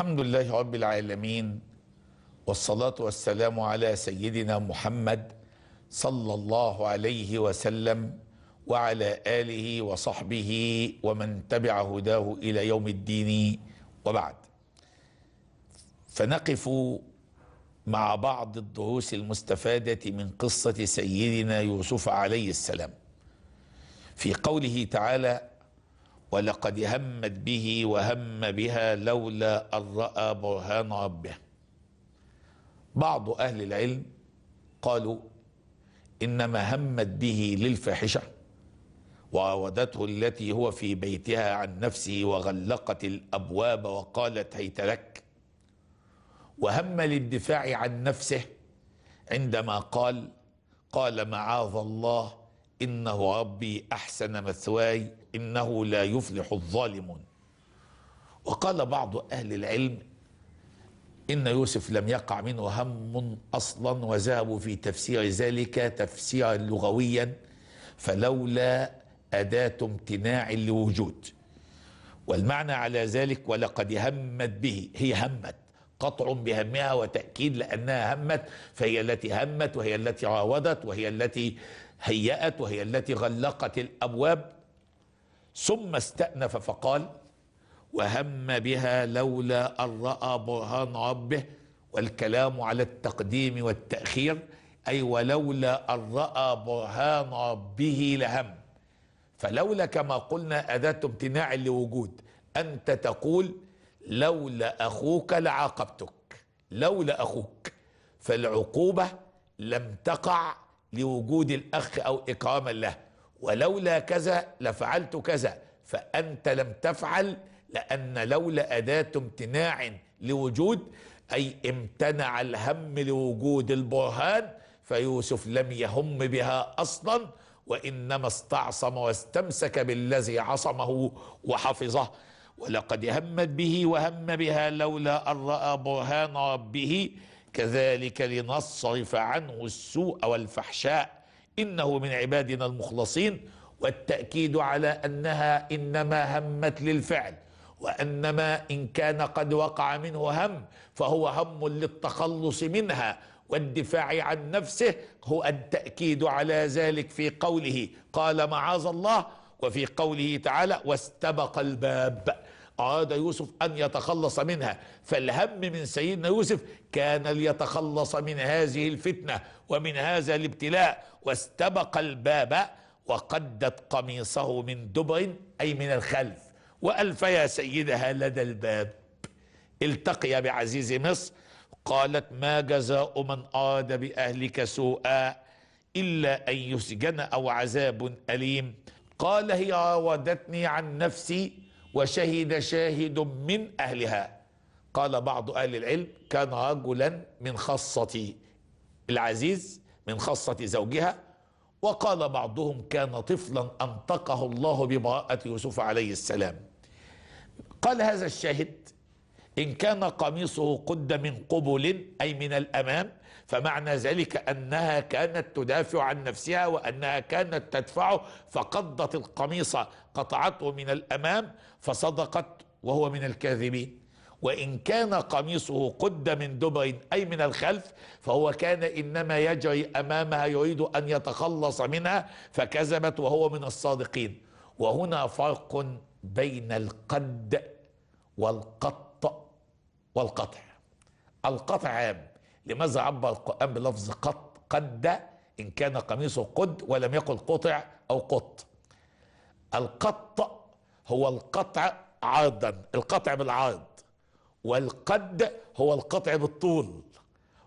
الحمد لله رب العالمين والصلاة والسلام على سيدنا محمد صلى الله عليه وسلم وعلى آله وصحبه ومن تبع هداه إلى يوم الدين وبعد فنقف مع بعض الدروس المستفادة من قصة سيدنا يوسف عليه السلام في قوله تعالى ولقد همت به وهم بها لولا أن رأى برهان ربه بعض أهل العلم قالوا إنما همت به للفاحشة وراودته التي هو في بيتها عن نفسه وغلقت الأبواب وقالت هيت لك وهم للدفاع عن نفسه عندما قال قال معاذ الله إنه ربي أحسن مثواي إنه لا يفلح الظالمون وقال بعض أهل العلم إن يوسف لم يقع منه هم أصلا وذهبوا في تفسير ذلك تفسيرا لغويا فلولا أداة امتناع لوجود والمعنى على ذلك ولقد همت به هي همت قطع بهمها وتأكيد لأنها همت فهي التي همت وهي التي عاودت وهي التي هيأت وهي التي غلقت الأبواب ثم استأنف فقال وهم بها لولا أن رأى برهان ربه والكلام على التقديم والتأخير أي ولولا أن رأى برهان ربه لهم فلولا كما قلنا أداة امتناع لوجود أنت تقول لولا أخوك لعاقبتك لولا أخوك فالعقوبة لم تقع لوجود الأخ أو إكراما له ولولا كذا لفعلت كذا فأنت لم تفعل لأن لولا أداة امتناع لوجود أي امتنع الهم لوجود البرهان فيوسف لم يهم بها أصلا وإنما استعصم واستمسك بالذي عصمه وحفظه ولقد همت به وهم بها لولا أن رأى برهان ربه كذلك لنصرف عنه السوء والفحشاء إنه من عبادنا المخلصين والتأكيد على أنها إنما همت للفعل وأنما إن كان قد وقع منه هم فهو هم للتخلص منها والدفاع عن نفسه هو التأكيد على ذلك في قوله قال معاذ الله وفي قوله تعالى واستبق الباب أراد يوسف أن يتخلص منها فالهم من سيدنا يوسف كان ليتخلص من هذه الفتنة ومن هذا الابتلاء واستبق الباب وقدت قميصه من دبر أي من الخلف وألفيا سيدها لدى الباب التقي بعزيز مصر قالت ما جزاء من أراد بأهلك سوءا إلا أن يسجن أو عذاب أليم قال هي راودتني عن نفسي وشهد شاهد من أهلها قال بعض أهل العلم كان رجلا من خاصة العزيز من خاصة زوجها وقال بعضهم كان طفلا أنطقه الله ببراءة يوسف عليه السلام قال هذا الشاهد إن كان قميصه قد من قبل أي من الأمام فمعنى ذلك أنها كانت تدافع عن نفسها وأنها كانت تدفعه فقضت القميص قطعته من الأمام فصدقت وهو من الكاذبين وإن كان قميصه قد من دبر أي من الخلف فهو كان إنما يجري أمامها يريد أن يتخلص منها فكذبت وهو من الصادقين وهنا فرق بين القد والقط والقطع القطع عام لماذا عبر القرآن بلفظ قط قد إن كان قميصه قد ولم يقل قطع أو قط القط هو القطع عرضا القطع بالعرض والقد هو القطع بالطول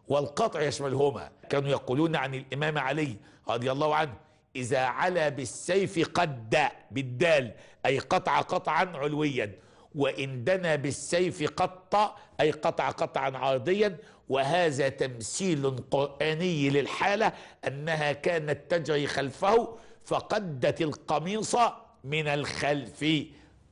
والقطع يشملهما كانوا يقولون عن الإمام علي رضي الله عنه إذا علا بالسيف قد بالدال أي قطع قطعا علويا وإن دنا بالسيف قط أي قطع قطعا عرضيا وهذا تمثيل قرآني للحالة أنها كانت تجري خلفه فقدت القميص من الخلف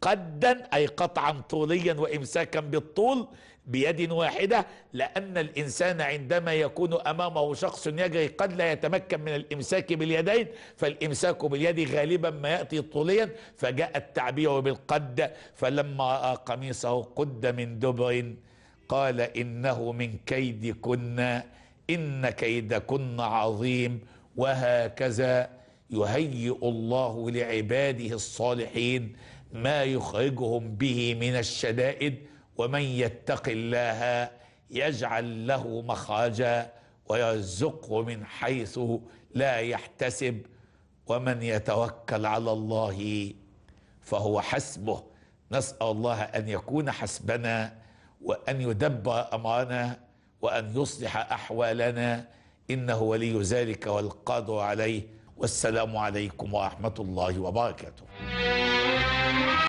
قدا أي قطعا طوليا وإمساكا بالطول بيد واحدة لأن الإنسان عندما يكون أمامه شخص يجري قد لا يتمكن من الإمساك باليدين فالإمساك باليد غالبا ما يأتي طوليا فجاء التعبير بالقد فلما رأى قميصه قد من دبر قال إنه من كيدكن إن كيدكن عظيم وهكذا يهيئ الله لعباده الصالحين ما يخرجهم به من الشدائد ومن يتق الله يجعل له مخرجا ويرزقه من حيث لا يحتسب ومن يتوكل على الله فهو حسبه نسال الله ان يكون حسبنا وان يدبر امرنا وان يصلح احوالنا انه ولي ذلك والقادر عليه والسلام عليكم ورحمه الله وبركاته